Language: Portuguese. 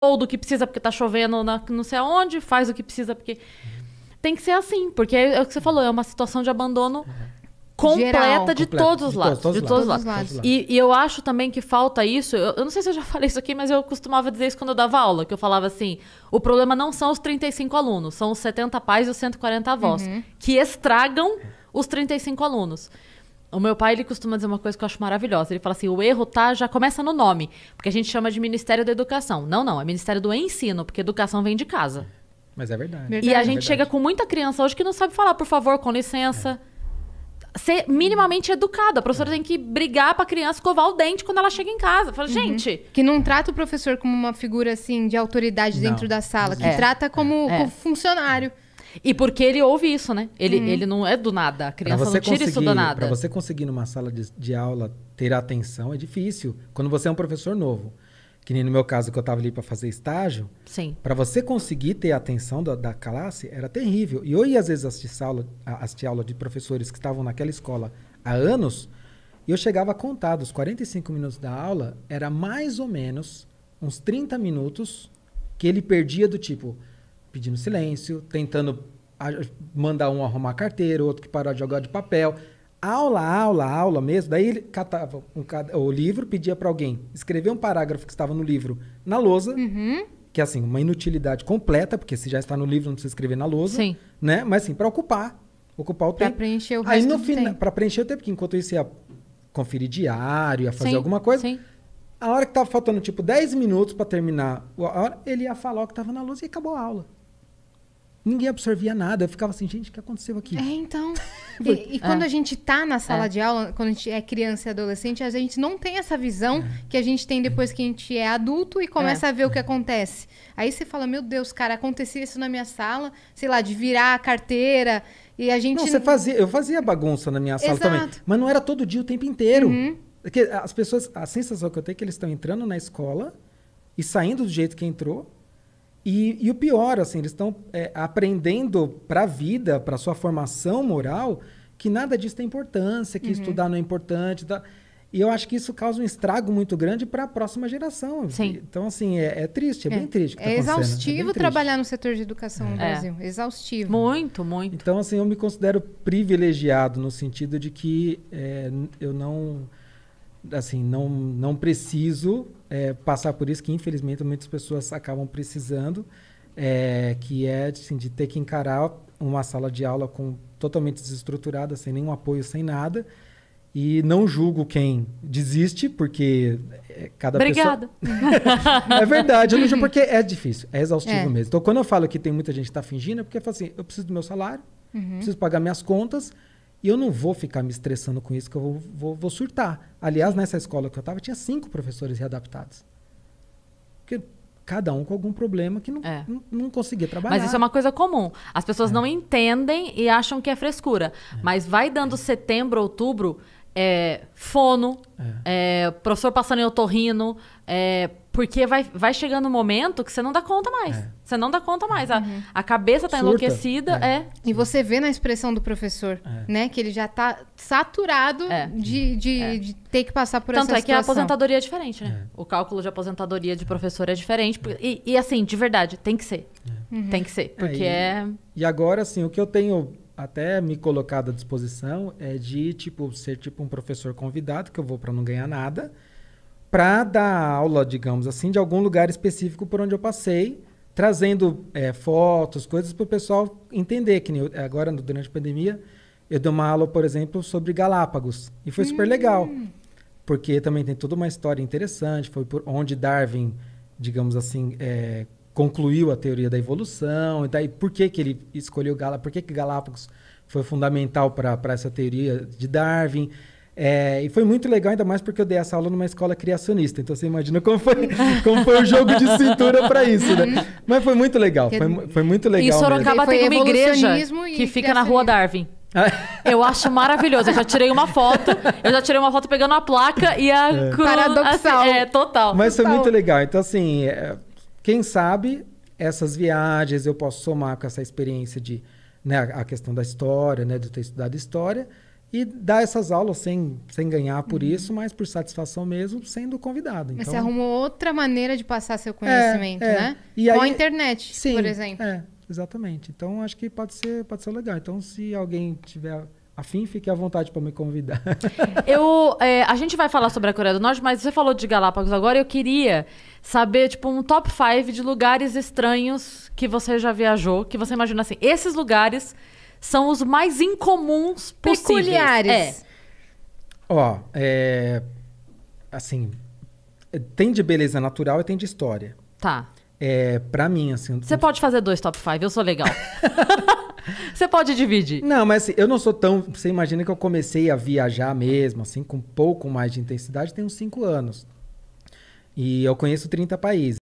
ou do que precisa porque tá chovendo na, não sei aonde, faz o que precisa porque. Tem que ser assim, porque é, é o que você falou, é uma situação de abandono uhum. completa Geral, de completo, todos os de lados. Todos, de todos, lados. lados. Todos e, e, eu acho também que falta isso. Eu, eu, não sei se eu já falei isso aqui, mas eu costumava dizer isso quando eu dava aula, que eu falava assim: o problema não são os 35 alunos, são os 70 pais e os 140 avós, uhum. que estragam os 35 alunos. O meu pai, ele costuma dizer uma coisa que eu acho maravilhosa. Ele fala assim: o erro tá já começa no nome, porque a gente chama de Ministério da Educação. Não, não, é Ministério do Ensino, porque educação vem de casa. Mas é verdade. verdade. E a é gente é chega com muita criança hoje que não sabe falar, por favor, com licença. É. Ser minimamente educada. A professora é. tem que brigar pra criança escovar o dente quando ela chega em casa. Fala, uhum. gente. Que não trata o professor como uma figura assim de autoridade não. dentro da sala, que é. trata como, como é. funcionário. E porque ele ouve isso, né? Ele, uhum. ele não é do nada. A criança não tira isso do nada. Para você conseguir numa sala de, de aula ter atenção é difícil. Quando você é um professor novo. Que nem no meu caso, que eu estava ali para fazer estágio. Sim. Para você conseguir ter a atenção da, da, classe, era terrível. E eu ia, às vezes, assistir aula, assistir aula de professores que estavam naquela escola há anos. E eu chegava a contar dos 45 minutos da aula, era mais ou menos uns 30 minutos que ele perdia do tipo, pedindo silêncio, tentando mandar um arrumar carteira, outro que parou de jogar de papel. Aula, aula, aula mesmo. Daí ele catava um, o livro, pedia para alguém escrever um parágrafo que estava no livro na lousa, uhum. que é assim, uma inutilidade completa, porque se já está no livro não precisa escrever na lousa, Sim. né? Mas sim, para ocupar, ocupar o pra tempo. Para preencher o Aí no final, para preencher o tempo, porque enquanto isso ia conferir diário, ia fazer Sim. alguma coisa. Sim. A hora que estava faltando tipo 10 minutos para terminar, a hora, ele ia falar o que estava na lousa e acabou a aula ninguém absorvia nada. Eu ficava assim, gente, o que aconteceu aqui? É, então. e, e, quando é. a gente tá na sala é. de aula, quando a gente é criança e adolescente, a gente não tem essa visão é. que a gente tem depois que a gente é adulto e começa é. a ver o que acontece. Aí você fala, meu Deus, cara, acontecia isso na minha sala, sei lá, de virar a carteira. E a gente. Não, você fazia, eu fazia bagunça na minha sala Exato. também. Mas não era todo dia o tempo inteiro. Uhum. Porque as pessoas, a sensação que eu tenho é que eles estão entrando na escola e saindo do jeito que entrou e, e o pior, assim, eles estão é, aprendendo para a vida, para sua formação moral, que nada disso tem importância, que uhum. estudar não é importante. Tá... E eu acho que isso causa um estrago muito grande para a próxima geração. Sim. Então, assim, é, é triste, é, é, bem triste. Tá é, é exaustivo é trabalhar no setor de educação no é. Brasil. É exaustivo. Muito, muito. Então, assim, eu me considero privilegiado no sentido de que eu não assim não não preciso é, passar por isso que infelizmente muitas pessoas acabam precisando, é, que é assim, de ter que encarar uma sala de aula com totalmente desestruturada, sem nenhum apoio, sem nada. E não julgo quem desiste, porque é, cada Obrigado. pessoa. Obrigada. é verdade, eu não julgo porque é difícil, é exaustivo é. mesmo. Então, quando eu falo que tem muita gente que está fingindo, é porque eu falo assim: eu preciso do meu salário, uhum. preciso pagar minhas contas, e eu não vou ficar me estressando com isso, que eu vou, vou, vou surtar. Aliás, nessa escola que eu estava, tinha cinco professores readaptados. Porque cada um com algum problema que não, é. não, não, conseguia trabalhar. Mas isso é uma coisa comum. As pessoas é. não entendem e acham que é frescura. É. Mas vai dando setembro, outubro, é, fono, é. É, professor passando em otorrino, porque vai, vai chegando um momento que você não dá conta mais. É. Você não dá conta mais. Uhum. A, a cabeça tá enlouquecida. É. é. E você vê na expressão do professor, é. né? Que ele já tá saturado é. de, de, é. de, ter que passar por Tanto essa situação. Tanto é que a aposentadoria é diferente, né? É. O cálculo de aposentadoria de professor é diferente. E, e assim, de verdade, tem que ser. Uhum. Tem que ser. Porque é e, e agora, assim, o que eu tenho até me colocado à disposição é de, tipo, ser tipo um professor convidado, que eu vou para não ganhar nada para dar aula, digamos assim, de algum lugar específico por onde eu passei, trazendo é, fotos, coisas para o pessoal entender. Que eu, agora, durante a pandemia, eu dei uma aula, por exemplo, sobre Galápagos. E foi hum. super legal, hum. porque também tem toda uma história interessante. Foi por onde Darwin, digamos assim, é, concluiu a teoria da evolução. E daí, por que, que ele escolheu Galápagos? Por que, que Galápagos foi fundamental para essa teoria de Darwin? É, e foi muito legal, ainda mais porque eu dei essa aula numa escola criacionista. Então você imagina como foi, como foi o jogo de cintura para isso, né? Mas foi muito legal. Foi, foi muito legal. E Sorocaba tem uma igreja que fica na Rua Darwin. Eu acho maravilhoso. Eu já tirei uma foto. Eu já tirei uma foto pegando a placa e a. É. Paradoxal. Assim, é, total. Mas total. foi muito legal. Então, assim, é, quem sabe essas viagens eu posso somar com essa experiência de. Né, a questão da história, né, de ter estudado história e dar essas aulas sem, sem ganhar por uhum. isso, mas por satisfação mesmo, sendo convidado. Então, mas você então arrumou outra maneira de passar seu conhecimento, é, é. né? E Com aí, a internet, sim, por exemplo. É, exatamente. Então acho que pode ser, pode ser legal. Então, se alguém tiver afim, fique à vontade para me convidar. Eu, é, a gente vai falar sobre a Coreia do Norte, mas você falou de Galápagos agora. Eu queria saber, tipo, um top 5 de lugares estranhos que você já viajou, que você imagina assim, esses lugares são os mais incomuns possíveis. Peculiares. É. Ó, é... Assim, tem de beleza natural e tem de história. Tá. É, pra mim, assim... Você pode fazer dois top 5, eu sou legal. Você pode dividir. Não, mas assim, eu não sou tão... Você imagina que eu comecei a viajar mesmo, assim, com um pouco mais de intensidade, tem uns 5 anos. E eu conheço 30 países.